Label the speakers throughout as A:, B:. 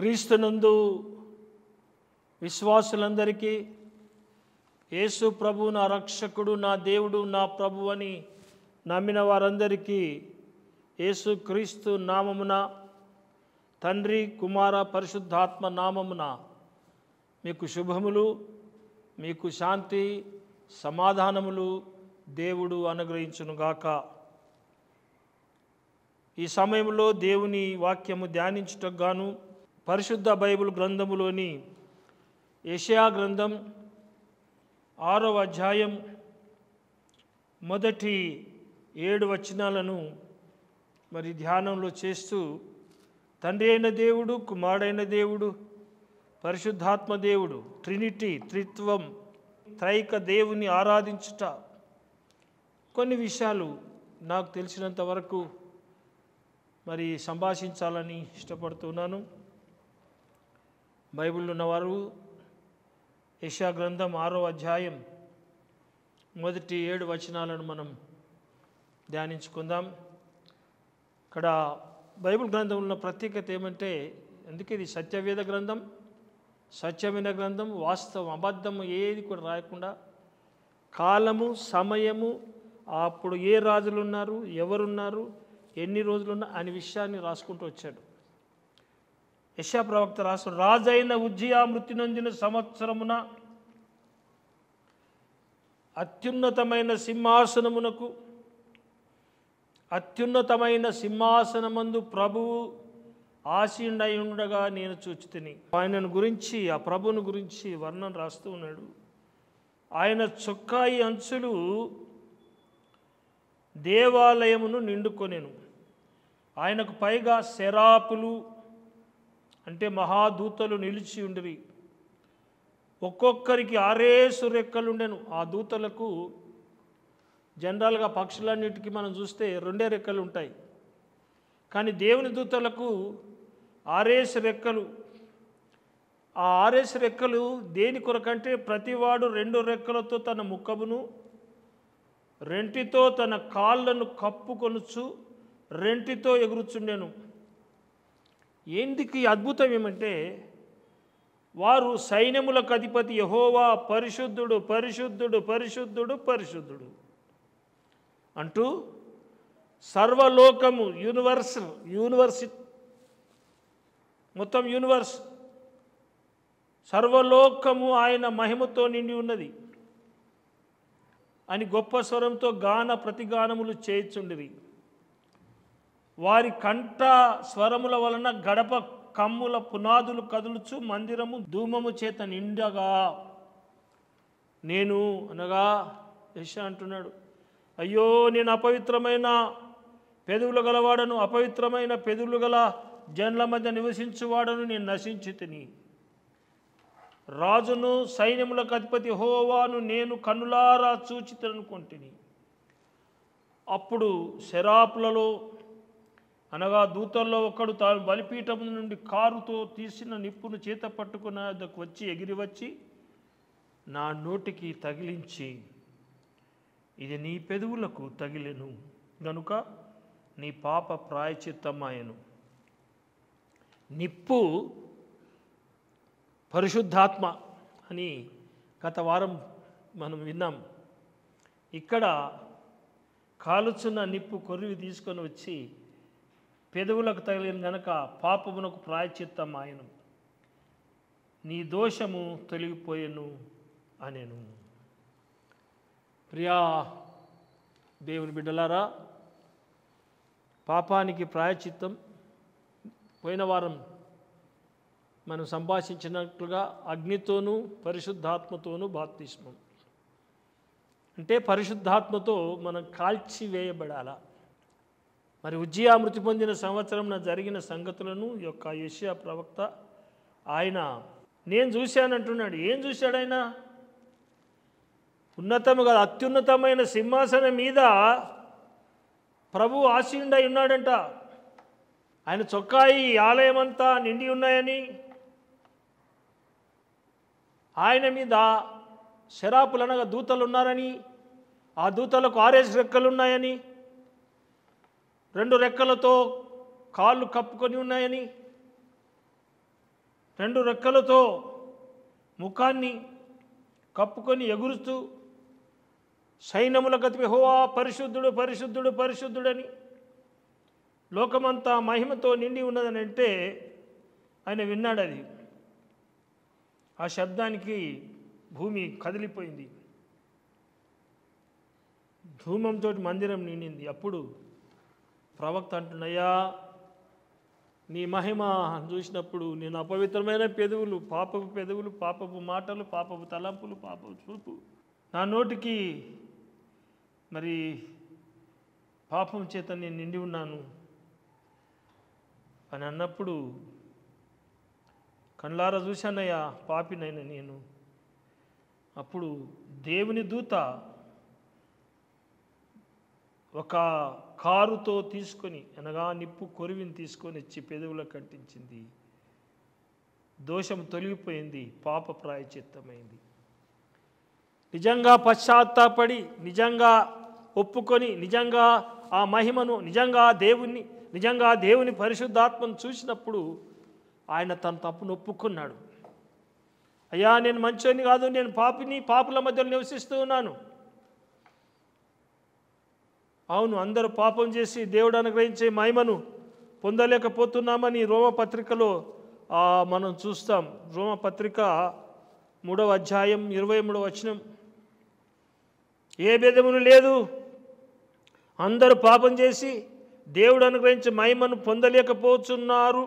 A: క్రీస్తునందు విశ్వాసులందరికీ యేసు ప్రభు నా రక్షకుడు నా దేవుడు నా ప్రభు అని నమ్మిన వారందరికీ యేసు క్రీస్తు నామమున తండ్రి కుమార పరిశుద్ధాత్మ నామమున మీకు శుభములు మీకు శాంతి సమాధానములు దేవుడు అనుగ్రహించునుగాక ఈ సమయంలో దేవుని వాక్యము ధ్యానించుటకు గాను పరిశుద్ధ బైబిల్ గ్రంథములోని యషయా గ్రంథం ఆరవ అధ్యాయం మొదటి ఏడు వచనాలను మరి ధ్యానంలో చేస్తూ తండ్రి అయిన దేవుడు కుమారుడైన దేవుడు పరిశుద్ధాత్మ దేవుడు ట్రినిటీ త్రిత్వం త్రైక దేవుని ఆరాధించుట కొన్ని విషయాలు నాకు తెలిసినంతవరకు మరి సంభాషించాలని ఇష్టపడుతున్నాను బైబిల్ ఉన్నవారు యశా గ్రంథం ఆరో అధ్యాయం మొదటి ఏడు వచనాలను మనం ధ్యానించుకుందాం ఇక్కడ బైబిల్ గ్రంథంలో ఉన్న ప్రత్యేకత ఏమంటే అందుకే ఇది సత్యవేద గ్రంథం సత్యమైన గ్రంథం వాస్తవం అబద్ధం ఏది కూడా రాయకుండా కాలము సమయము అప్పుడు ఏ రాజులు ఉన్నారు ఎవరున్నారు ఎన్ని రోజులు అనే విషయాన్ని రాసుకుంటూ వచ్చాడు ప్రవక్త రాసు రాజైన ఉజ్జియా మృతి నొందిన సంవత్సరమున అత్యున్నతమైన సింహాసనమునకు అత్యున్నతమైన సింహాసనమందు ప్రభువు ఆశీనుడై ఉండగా నేను తిని ఆయనను గురించి ఆ ప్రభుని గురించి వర్ణన రాస్తూ ఉన్నాడు ఆయన చొక్కాయి అంచులు దేవాలయమును నిండుకొనెను ఆయనకు పైగా శరాపులు అంటే మహాదూతలు నిలిచి ఉండేవి ఒక్కొక్కరికి సురెక్కలు రెక్కలుండెను ఆ దూతలకు జనరల్గా పక్షులన్నిటికీ మనం చూస్తే రెండే రెక్కలు ఉంటాయి కానీ దేవుని దూతలకు ఆరేసు రెక్కలు ఆ ఆర్ఎస్ రెక్కలు దేని కొరకంటే ప్రతివాడు రెండు రెక్కలతో తన ముఖమును రెంటితో తన కాళ్ళను కప్పుకొనుచు రెంటితో ఎగురుచుండెను ఎందుకు అద్భుతం ఏమంటే వారు సైన్యములకు అధిపతి యహోవా పరిశుద్ధుడు పరిశుద్ధుడు పరిశుద్ధుడు పరిశుద్ధుడు అంటూ సర్వలోకము యూనివర్స్ యూనివర్స్ మొత్తం యూనివర్స్ సర్వలోకము ఆయన మహిమతో నిండి ఉన్నది అని గొప్ప స్వరంతో గాన ప్రతిగానములు చేయించుండేవి వారి కంఠ స్వరముల వలన గడప కమ్ముల పునాదులు కదులుచు మందిరము ధూమము చేత నిండగా నేను అనగా యశ అంటున్నాడు అయ్యో నేను అపవిత్రమైన పెదువులు గలవాడను అపవిత్రమైన పెదువులు గల జన్ల మధ్య నివసించువాడను నేను నశించి తిని రాజును సైన్యములకు అధిపతి హోవాను నేను కన్నులారా చూచితనుకుంటుని అప్పుడు శరాపులలో అనగా దూతల్లో ఒకడు తాను బలిపీఠం నుండి కారుతో తీసిన నిప్పును చేత పట్టుకున్న వచ్చి ఎగిరి వచ్చి నా నోటికి తగిలించి ఇది నీ పెదవులకు తగిలెను గనుక నీ పాప ప్రాయచిత్తమాయను నిప్పు పరిశుద్ధాత్మ అని గత వారం మనం విన్నాం ఇక్కడ కాలుచున్న నిప్పు కొరివి తీసుకొని వచ్చి పెదవులకు తగిలిన గనక పాపమునకు ప్రాయచిత్తం ఆయన నీ దోషము తొలగిపోయేను అనేను ప్రియా దేవుని బిడ్డలారా పాపానికి ప్రాయచిత్తం పోయిన వారం మనం సంభాషించినట్లుగా అగ్నితోనూ పరిశుద్ధాత్మతోనూ బాప్తిష్మం అంటే పరిశుద్ధాత్మతో మనం కాల్చివేయబడాలా మరి ఉజ్జయా మృతి పొందిన సంవత్సరం జరిగిన సంగతులను యొక్క ఏషియా ప్రవక్త ఆయన నేను చూశానంటున్నాడు ఏం చూశాడు ఆయన ఉన్నతము కాదు అత్యున్నతమైన సింహాసనం మీద ప్రభు ఆశీయుండై ఉన్నాడంట ఆయన చొక్కా ఈ ఆలయం అంతా నిండి ఉన్నాయని ఆయన మీద శరాపులనగా దూతలు ఉన్నారని ఆ దూతలకు ఆరేసి ఉన్నాయని రెండు రెక్కలతో కాళ్ళు కప్పుకొని ఉన్నాయని రెండు రెక్కలతో ముఖాన్ని కప్పుకొని ఎగురుస్తూ సైన్యముల గతి హోవా పరిశుద్ధుడు పరిశుద్ధుడు పరిశుద్ధుడని లోకమంతా మహిమతో నిండి ఉన్నదని అంటే ఆయన విన్నాడు అది ఆ శబ్దానికి భూమి కదిలిపోయింది ధూమంతో మందిరం నిండింది అప్పుడు ప్రవక్త అంటున్నయ్యా నీ మహిమ చూసినప్పుడు నేను అపవిత్రమైన పెదవులు పాపపు పెదవులు పాపపు మాటలు పాపపు తలంపులు పాపపు చూపు నా నోటికి మరి పాపం చేత నేను నిండి ఉన్నాను అని అన్నప్పుడు కండ్లారా చూశానయ్యా పాపినైన నేను అప్పుడు దేవుని దూత ఒక కారుతో తీసుకొని అనగా నిప్పు కొరివిని తీసుకొని వచ్చి పెదవులకు కట్టించింది దోషం తొలగిపోయింది పాప ప్రాయచిత్తమైంది నిజంగా పశ్చాత్తాపడి నిజంగా ఒప్పుకొని నిజంగా ఆ మహిమను నిజంగా దేవుణ్ణి నిజంగా దేవుని పరిశుద్ధాత్మను చూసినప్పుడు ఆయన తన తప్పును ఒప్పుకున్నాడు అయ్యా నేను మంచోని కాదు నేను పాపిని పాపుల మధ్యలో నివసిస్తూ ఉన్నాను అవును అందరూ పాపం చేసి దేవుడు అనుగ్రహించే మహిమను పొందలేకపోతున్నామని రోమపత్రికలో మనం చూస్తాం రోమపత్రిక మూడవ అధ్యాయం ఇరవై మూడవ వచనం ఏ భేదమును లేదు అందరూ పాపం చేసి దేవుడు అనుగ్రహించే మహిమను పొందలేకపోతున్నారు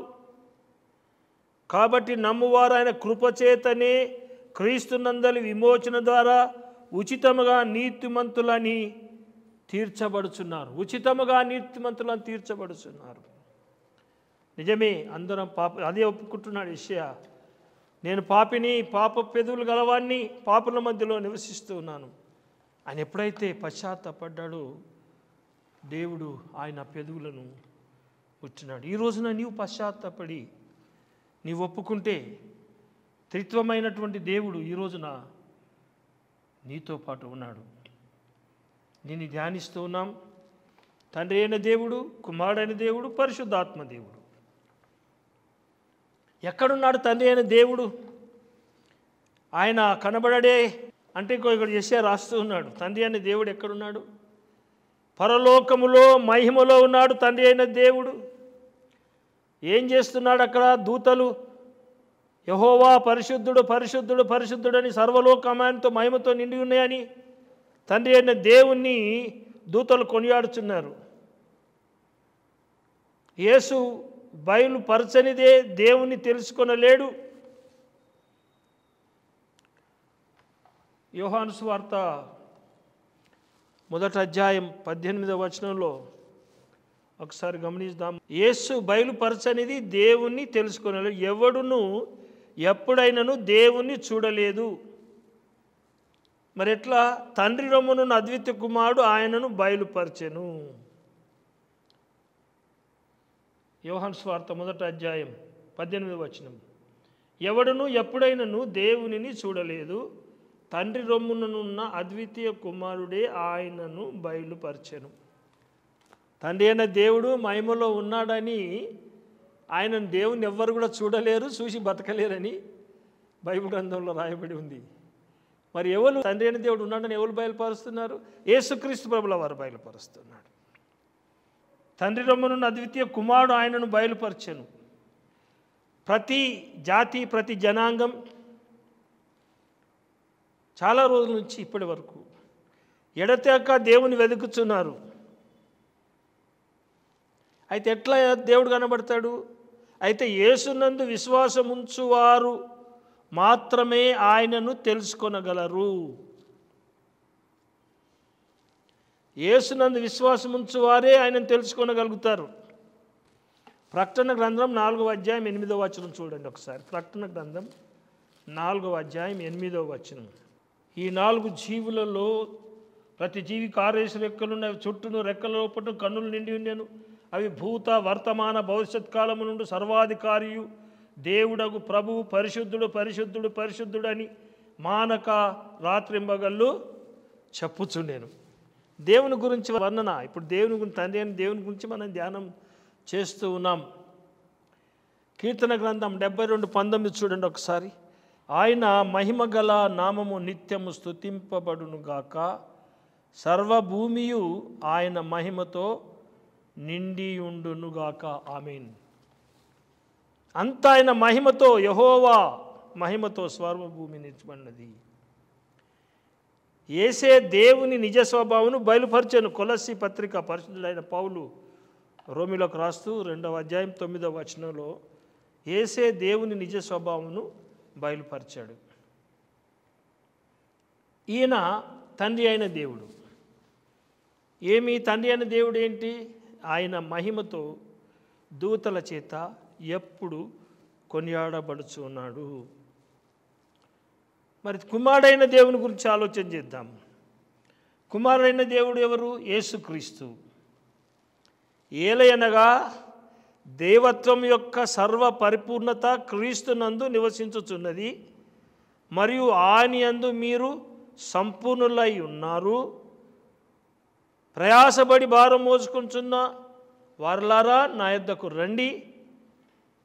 A: కాబట్టి నమ్మువారు ఆయన కృపచేతనే క్రీస్తునందలి విమోచన ద్వారా ఉచితముగా నీతిమంతులని తీర్చబడుచున్నారు ఉచితముగా నీతిమంతులను తీర్చబడుచున్నారు నిజమే అందరం పాప అదే ఒప్పుకుంటున్నాడు ఇషయ నేను పాపిని పాప పెదువులు గలవాన్ని పాపుల మధ్యలో నివసిస్తూ ఉన్నాను ఆయన ఎప్పుడైతే పశ్చాత్తపడ్డాడో దేవుడు ఆయన పెదువులను వచ్చినాడు ఈ రోజున నీవు పశ్చాత్తపడి నీవు ఒప్పుకుంటే త్రిత్వమైనటువంటి దేవుడు ఈ రోజున నీతో పాటు ఉన్నాడు నిన్ను ధ్యానిస్తూ ఉన్నాం తండ్రి అయిన దేవుడు కుమారుడైన దేవుడు పరిశుద్ధాత్మ దేవుడు ఎక్కడున్నాడు తండ్రి అయిన దేవుడు ఆయన కనబడడే అంటే ఇంకో ఇక్కడ చేసే రాస్తూ ఉన్నాడు తండ్రి అయిన దేవుడు ఎక్కడున్నాడు పరలోకములో మహిమలో ఉన్నాడు తండ్రి అయిన దేవుడు ఏం చేస్తున్నాడు అక్కడ దూతలు యహోవా పరిశుద్ధుడు పరిశుద్ధుడు పరిశుద్ధుడని సర్వలోకమాయంతో మహిమతో నిండి ఉన్నాయని తండ్రి అయిన దేవుణ్ణి దూతలు కొనియాడుచున్నారు యేసు బయలుపరచనిదే దేవుణ్ణి తెలుసుకొనలేడు యోహాను స్వార్త మొదట అధ్యాయం పద్దెనిమిదవ వచనంలో ఒకసారి గమనిద్దాం యేసు బయలుపరచనిది దేవుణ్ణి తెలుసుకొనలేదు ఎవడును ఎప్పుడైనాను దేవుణ్ణి చూడలేదు మరి ఎట్లా తండ్రి రమ్మును అద్వితీయ కుమారుడు ఆయనను బయలుపరిచెను యోహన్ స్వార్థ మొదట అధ్యాయం పద్దెనిమిది వచనం ఎవడును ఎప్పుడైనను దేవునిని చూడలేదు తండ్రి రొమ్ముననున్న అద్వితీయ కుమారుడే ఆయనను బయలుపరిచెను తండ్రి అయిన దేవుడు మహిమలో ఉన్నాడని ఆయనను దేవుని ఎవ్వరు కూడా చూడలేరు చూసి బతకలేరని బైబిల్ గ్రంథంలో రాయబడి ఉంది మరి ఎవరు తండ్రి అని దేవుడు ఉన్నాడని ఎవరు బయలుపరుస్తున్నారు ఏసుక్రీస్తు ప్రభుల వారు బయలుపరుస్తున్నాడు తండ్రి రమ్మను అద్వితీయ కుమారుడు ఆయనను బయలుపరచను ప్రతి జాతి ప్రతి జనాంగం చాలా రోజుల నుంచి ఇప్పటి వరకు ఎడతేక దేవుని వెతుకుతున్నారు అయితే ఎట్లా దేవుడు కనబడతాడు అయితే ఏసునందు విశ్వాసం ఉంచువారు మాత్రమే ఆయనను తెలుసుకొనగలరు ఏసునందు విశ్వాసం ఉంచువారే ఆయనను తెలుసుకొనగలుగుతారు ప్రకటన గ్రంథం నాలుగవ అధ్యాయం ఎనిమిదవ వచనం చూడండి ఒకసారి ప్రకటన గ్రంథం నాలుగవ అధ్యాయం ఎనిమిదవ వచనం ఈ నాలుగు జీవులలో ప్రతి జీవి కారేసు రెక్కలున్న చుట్టూను రెక్కల లోపట్టు కన్నులు నిండి ఉండేను అవి భూత వర్తమాన భవిష్యత్ కాలము నుండి సర్వాధికారియు దేవుడగు ప్రభువు పరిశుద్ధుడు పరిశుద్ధుడు పరిశుద్ధుడు అని మానక రాత్రింబగళ్ళు చెప్పుచు నేను దేవుని గురించి వర్ణన ఇప్పుడు దేవుని గురించి తండ్రి అని దేవుని గురించి మనం ధ్యానం చేస్తూ ఉన్నాం కీర్తన గ్రంథం డెబ్బై రెండు పంతొమ్మిది చూడండి ఒకసారి ఆయన మహిమ గల నామము నిత్యము స్థుతింపబడునుగాక సర్వభూమియు ఆయన మహిమతో నిండియుండునుగాక ఆమెను అంత ఆయన మహిమతో యహోవా మహిమతో స్వర్వభూమి నిర్చబడినది ఏసే దేవుని నిజ స్వభావం బయలుపరచను కొలసి పత్రిక పరిశుద్ధుడైన పౌలు రోమిలోకి రాస్తూ రెండవ అధ్యాయం తొమ్మిదవ వచనంలో ఏసే దేవుని నిజ స్వభావమును బయలుపరిచాడు ఈయన తండ్రి అయిన దేవుడు ఏమి తండ్రి అయిన దేవుడు ఏంటి ఆయన మహిమతో దూతల చేత ఎప్పుడు కొనియాడబడుచున్నాడు మరి కుమారుడైన దేవుని గురించి ఆలోచన చేద్దాం కుమారుడైన దేవుడు ఎవరు యేసుక్రీస్తు ఏలయనగా దేవత్వం యొక్క సర్వ పరిపూర్ణత క్రీస్తునందు నివసించుచున్నది మరియు ఆయన యందు మీరు సంపూర్ణులై ఉన్నారు ప్రయాసపడి భారం మోసుకుంటున్న వారలారా నా యొద్దకు రండి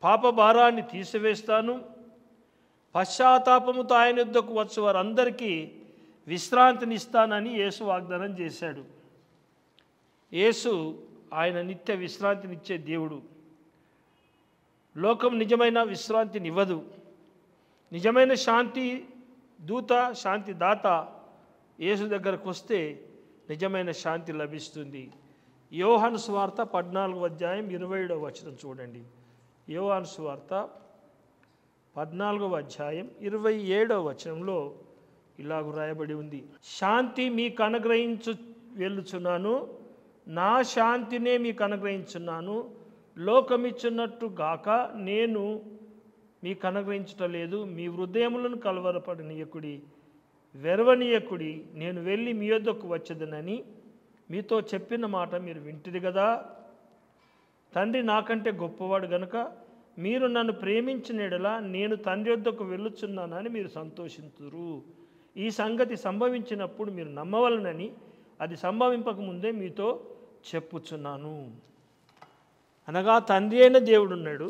A: పాపభారాన్ని తీసివేస్తాను పశ్చాత్తాపముతో ఆయన యుద్ధకు వచ్చే వారందరికీ విశ్రాంతినిస్తానని యేసు వాగ్దానం చేశాడు యేసు ఆయన నిత్య విశ్రాంతినిచ్చే దేవుడు లోకం నిజమైన విశ్రాంతినివ్వదు నిజమైన శాంతి దూత శాంతి దాత యేసు దగ్గరకు వస్తే నిజమైన శాంతి లభిస్తుంది యోహన్ స్వార్త పద్నాలుగు అధ్యాయం ఇరవై ఏడవ వచనం చూడండి యోవాన్ సువార్త పద్నాలుగవ అధ్యాయం ఇరవై ఏడవ వచనంలో ఇలాగ రాయబడి ఉంది శాంతి మీకు అనుగ్రహించు వెళ్ళుచున్నాను నా శాంతినే మీకు అనుగ్రహించున్నాను లోకమిచ్చున్నట్టు గాక నేను మీకు అనుగ్రహించటం లేదు మీ హృదయములను కలవరపడనీయకుడి వెరవనీయకుడి నేను వెళ్ళి మీ యొద్దకు వచ్చదనని మీతో చెప్పిన మాట మీరు వింటిది కదా తండ్రి నాకంటే గొప్పవాడు గనుక మీరు నన్ను ప్రేమించినడలా నేను తండ్రి వద్దకు వెళ్ళుచున్నానని మీరు సంతోషించురు ఈ సంగతి సంభవించినప్పుడు మీరు నమ్మవలనని అది సంభవింపకముందే మీతో చెప్పుచున్నాను అనగా తండ్రి అయిన దేవుడు ఉన్నాడు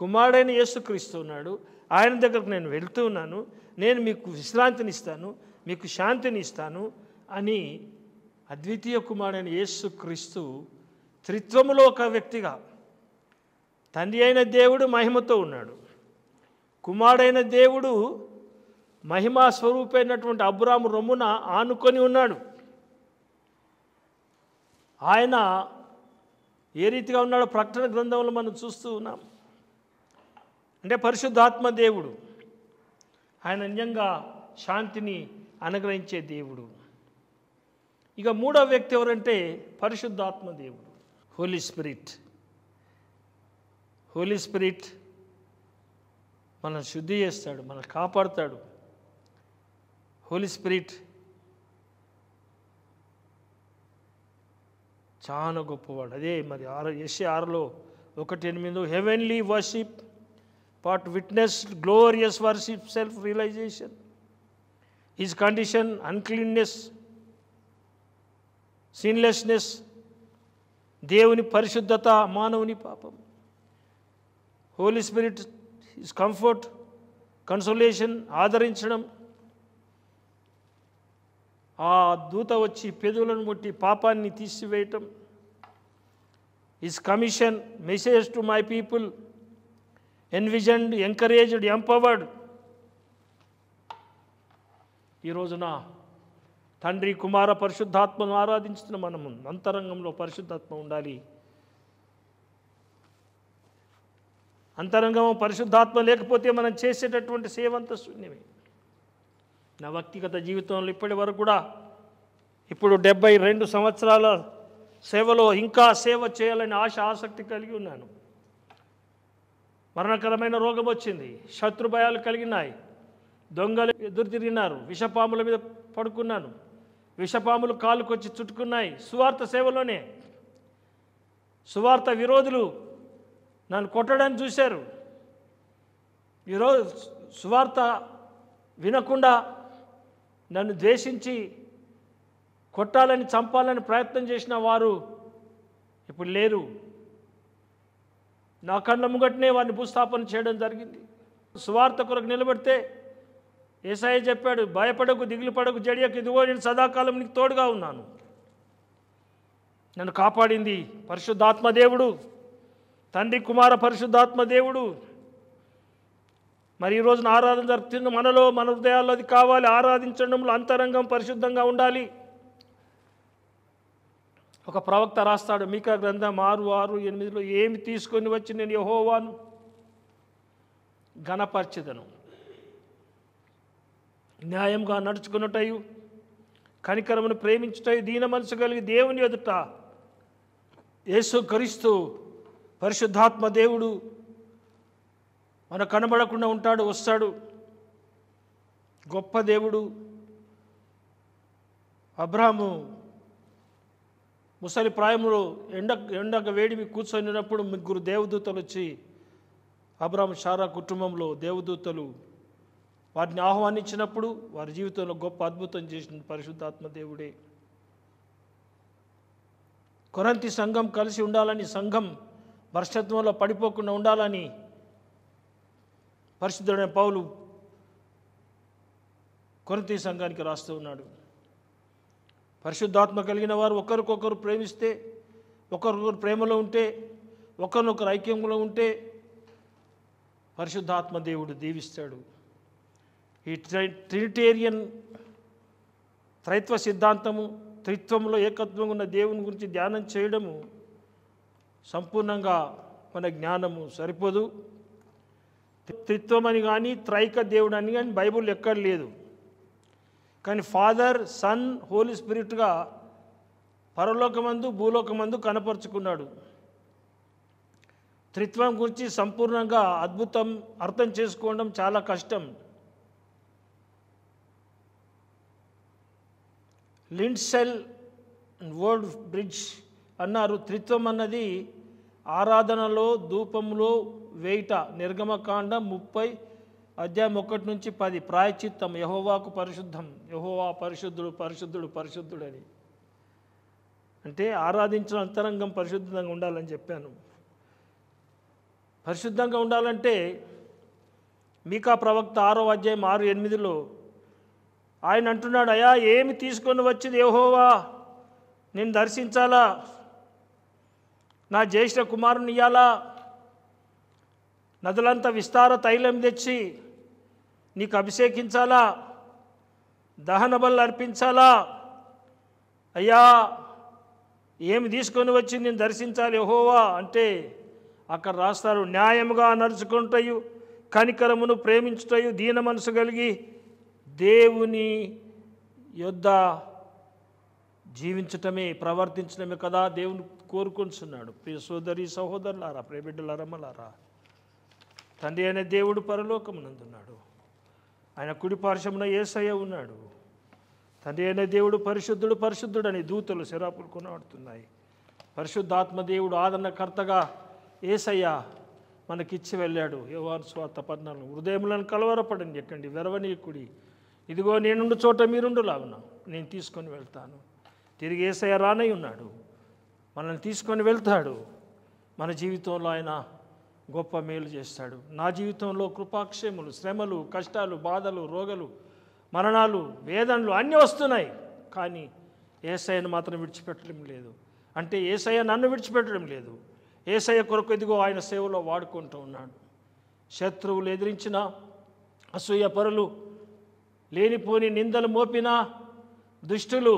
A: కుమారుడైన యేసుక్రీస్తు ఉన్నాడు ఆయన దగ్గరకు నేను వెళ్తూ ఉన్నాను నేను మీకు విశ్రాంతిని ఇస్తాను మీకు శాంతిని ఇస్తాను అని అద్వితీయ కుమారుడైన యేసుక్రీస్తు త్రిత్వములో ఒక వ్యక్తిగా తండ్రి అయిన దేవుడు మహిమతో ఉన్నాడు కుమారుడైన దేవుడు మహిమా స్వరూపైనటువంటి అబ్రాము రొమ్మున ఆనుకొని ఉన్నాడు ఆయన ఏ రీతిగా ఉన్నాడో ప్రకటన గ్రంథంలో మనం చూస్తూ ఉన్నాం అంటే పరిశుద్ధాత్మ దేవుడు ఆయన నిజంగా శాంతిని అనుగ్రహించే దేవుడు ఇక మూడవ వ్యక్తి ఎవరంటే పరిశుద్ధాత్మ దేవుడు హోలీ స్పిరిట్ హోలీ స్పిరిట్ మనం శుద్ధి చేస్తాడు మనం కాపాడుతాడు హోలీ స్పిరిట్ చాలా గొప్పవాడు అదే మరి ఆరు ఎస్ ఆరులో ఒకటి ఎనిమిది heavenly worship part witness glorious worship self realization is condition uncleanness sinlessness దేవుని పరిశుద్ధత మానవుని పాపం holy spirit is comfort consolation ఆదరించడం ఆ దూత వచ్చి పెదవులను ముట్టి పాపాన్ని తీసివేయటం is commission message to my people envisioned encouraged empowered ఈరోజున తండ్రి కుమార పరిశుద్ధాత్మను ఆరాధించిన మనము అంతరంగంలో పరిశుద్ధాత్మ ఉండాలి అంతరంగం పరిశుద్ధాత్మ లేకపోతే మనం చేసేటటువంటి సేవంత శూన్యమే నా వ్యక్తిగత జీవితంలో ఇప్పటి వరకు కూడా ఇప్పుడు డెబ్బై రెండు సంవత్సరాల సేవలో ఇంకా సేవ చేయాలని ఆశ ఆసక్తి కలిగి ఉన్నాను మరణకరమైన రోగం వచ్చింది శత్రుభయాలు కలిగినాయి దొంగలు ఎదురు తిరిగినారు విషపాముల మీద పడుకున్నాను విషపాములు కాలుకొచ్చి చుట్టుకున్నాయి సువార్త సేవలోనే సువార్త విరోధులు నన్ను కొట్టడానికి చూశారు ఈరోజు సువార్త వినకుండా నన్ను ద్వేషించి కొట్టాలని చంపాలని ప్రయత్నం చేసిన వారు ఇప్పుడు లేరు నా కళ్ళ ముగట్నే వారిని భూస్థాపన చేయడం జరిగింది సువార్త కొరకు నిలబడితే ఏసాయి చెప్పాడు భయపడకు దిగులు పడకు జడియకు ఇదిగో నేను సదాకాలం నీకు తోడుగా ఉన్నాను నన్ను కాపాడింది పరిశుద్ధాత్మ దేవుడు తండ్రి కుమార పరిశుద్ధాత్మ దేవుడు మరి ఈరోజున ఆరాధన జరుపుతుంది మనలో మన హృదయాల్లో అది కావాలి ఆరాధించడంలో అంతరంగం పరిశుద్ధంగా ఉండాలి ఒక ప్రవక్త రాస్తాడు మీక గ్రంథం ఆరు ఆరు ఎనిమిదిలో ఏమి తీసుకొని వచ్చి నేను యహోవాను ఘనపరిచిదను న్యాయంగా నడుచుకున్నటయు కనికరమును ప్రేమించుటయు దీన మనసు కలిగి దేవుని ఎదుట యేసు క్రీస్తు పరిశుద్ధాత్మ దేవుడు మన కనబడకుండా ఉంటాడు వస్తాడు గొప్ప దేవుడు అబ్రాహము ముసలి ప్రాయంలో ఎండ ఎండక వేడిమి కూర్చొనినప్పుడు ముగ్గురు దేవదూతలు వచ్చి అబ్రాహం షారా కుటుంబంలో దేవదూతలు వారిని ఆహ్వానించినప్పుడు వారి జీవితంలో గొప్ప అద్భుతం చేసిన పరిశుద్ధాత్మ దేవుడే కొరంతి సంఘం కలిసి ఉండాలని సంఘం వర్షత్వంలో పడిపోకుండా ఉండాలని పరిశుద్ధుడైన పౌలు కొరంతి సంఘానికి రాస్తూ ఉన్నాడు పరిశుద్ధాత్మ కలిగిన వారు ఒకరికొకరు ప్రేమిస్తే ఒకరికొకరు ప్రేమలో ఉంటే ఒకరినొకరు ఐక్యంలో ఉంటే పరిశుద్ధాత్మ దేవుడు దీవిస్తాడు ఈ ట్రినిటేరియన్ త్రైత్వ సిద్ధాంతము త్రిత్వంలో ఏకత్వంగా ఉన్న దేవుని గురించి ధ్యానం చేయడము సంపూర్ణంగా మన జ్ఞానము సరిపోదు త్రిత్వం అని కానీ త్రైక దేవుడు అని కానీ బైబుల్ ఎక్కడ లేదు కానీ ఫాదర్ సన్ హోలీ స్పిరిట్గా పరలోకమందు భూలోకమందు కనపరుచుకున్నాడు త్రిత్వం గురించి సంపూర్ణంగా అద్భుతం అర్థం చేసుకోవడం చాలా కష్టం లిండ్సెల్ వరల్డ్ బ్రిడ్జ్ అన్నారు త్రిత్వం అన్నది ఆరాధనలో ధూపంలో వేయిట నిర్గమకాండ ముప్పై అధ్యాయం ఒకటి నుంచి పది ప్రాయచిత్తం యహోవాకు పరిశుద్ధం యహోవా పరిశుద్ధుడు పరిశుద్ధుడు పరిశుద్ధుడు అని అంటే ఆరాధించిన అంతరంగం పరిశుద్ధంగా ఉండాలని చెప్పాను పరిశుద్ధంగా ఉండాలంటే మీకా ప్రవక్త ఆరో అధ్యాయం ఆరు ఎనిమిదిలో ఆయన అంటున్నాడు అయా ఏమి తీసుకొని వచ్చింది ఏహోవా నేను దర్శించాలా నా జ్యేష్ఠ కుమారుని ఇయ్యాలా నదులంతా విస్తార తైలం తెచ్చి నీకు అభిషేకించాలా దహన బలు అర్పించాలా అయ్యా ఏమి తీసుకొని వచ్చి నేను దర్శించాలి ఓహోవా అంటే అక్కడ రాస్తారు న్యాయముగా నడుచుకుంటాయు కనికరమును ప్రేమించుటయు దీన మనసు కలిగి దేవుని యొద్ద జీవించటమే ప్రవర్తించడమే కదా దేవుని కోరుకుంటున్నాడు ప్రియ సోదరి సహోదరులారా ప్రియబిడ్డలారమ్మలారా తండ్రి అయిన దేవుడు పరలోకమునందున్నాడు ఆయన కుడి పార్శ్వమున ఏసయ్య ఉన్నాడు తండ్రి అయిన దేవుడు పరిశుద్ధుడు పరిశుద్ధుడు అని దూతలు శరాపులు కొనబడుతున్నాయి దేవుడు ఆదరణకర్తగా ఏసయ్య మనకిచ్చి వెళ్ళాడు యోవాను స్వార్థ పద్నాలుగు హృదయములను కలవరపడండి ఎక్కండి వెరవనీయకుడి ఇదిగో నేనుండు చోట మీరుండులాగున నేను తీసుకొని వెళ్తాను తిరిగి ఏసయ రానై ఉన్నాడు మనల్ని తీసుకొని వెళ్తాడు మన జీవితంలో ఆయన గొప్ప మేలు చేస్తాడు నా జీవితంలో కృపాక్షేములు శ్రమలు కష్టాలు బాధలు రోగలు మరణాలు వేదనలు అన్నీ వస్తున్నాయి కానీ ఏసయ్యను మాత్రం విడిచిపెట్టడం లేదు అంటే ఏసయ్య నన్ను విడిచిపెట్టడం లేదు ఏసయ్య కొరకు ఇదిగో ఆయన సేవలో వాడుకుంటూ ఉన్నాడు శత్రువులు ఎదిరించిన అసూయ పరులు లేనిపోని నిందలు మోపిన దుష్టులు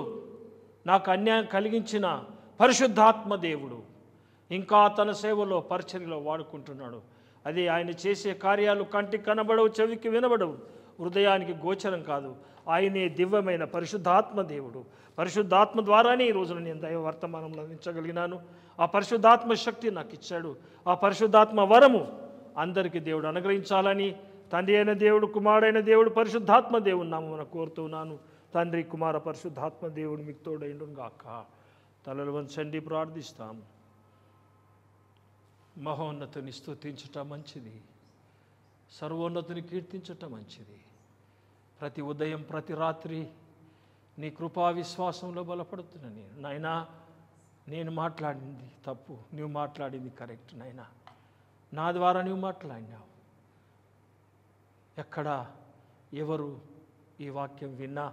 A: నాకు అన్యాయం కలిగించిన పరిశుద్ధాత్మ దేవుడు ఇంకా తన సేవలో పరిచయలో వాడుకుంటున్నాడు అది ఆయన చేసే కార్యాలు కంటికి కనబడవు చెవికి వినబడవు హృదయానికి గోచరం కాదు ఆయనే దివ్యమైన పరిశుద్ధాత్మ దేవుడు పరిశుద్ధాత్మ ద్వారానే ఈ రోజున నేను దైవ వర్తమానంలో అందించగలిగినాను ఆ పరిశుద్ధాత్మ శక్తి నాకు ఇచ్చాడు ఆ పరిశుద్ధాత్మ వరము అందరికీ దేవుడు అనుగ్రహించాలని తండ్రి అయిన దేవుడు కుమారుడైన దేవుడు పరిశుద్ధాత్మ దేవుడు నామన కోరుతున్నాను తండ్రి కుమార పరిశుద్ధాత్మ దేవుడు మీకు తోడైండును గాక తలలు వంచండి ప్రార్థిస్తాం మహోన్నతిని స్థుతించటం మంచిది సర్వోన్నతిని కీర్తించటం మంచిది ప్రతి ఉదయం ప్రతి రాత్రి నీ కృపా విశ్వాసంలో బలపడుతున్నా నేను నాయనా నేను మాట్లాడింది తప్పు నువ్వు మాట్లాడింది కరెక్ట్ నాయనా నా ద్వారా నువ్వు మాట్లాడినావు ఎక్కడ ఎవరు ఈ వాక్యం విన్నా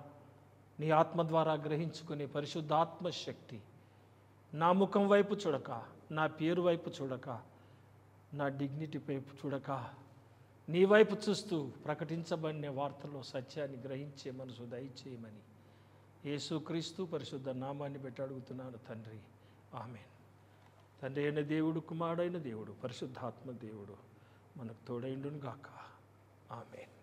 A: నీ ఆత్మ ద్వారా గ్రహించుకునే పరిశుద్ధాత్మ శక్తి నా ముఖం వైపు చూడక నా పేరు వైపు చూడక నా డిగ్నిటీ వైపు చూడక నీ వైపు చూస్తూ ప్రకటించబడిన వార్తల్లో సత్యాన్ని గ్రహించే మనసు దయచేయమని యేసుక్రీస్తు పరిశుద్ధ నామాన్ని పెట్టి అడుగుతున్నాను తండ్రి ఆమెన్ తండ్రి అయిన దేవుడు కుమారుడైన దేవుడు పరిశుద్ధాత్మ దేవుడు మనకు తోడైండును గాక Amen.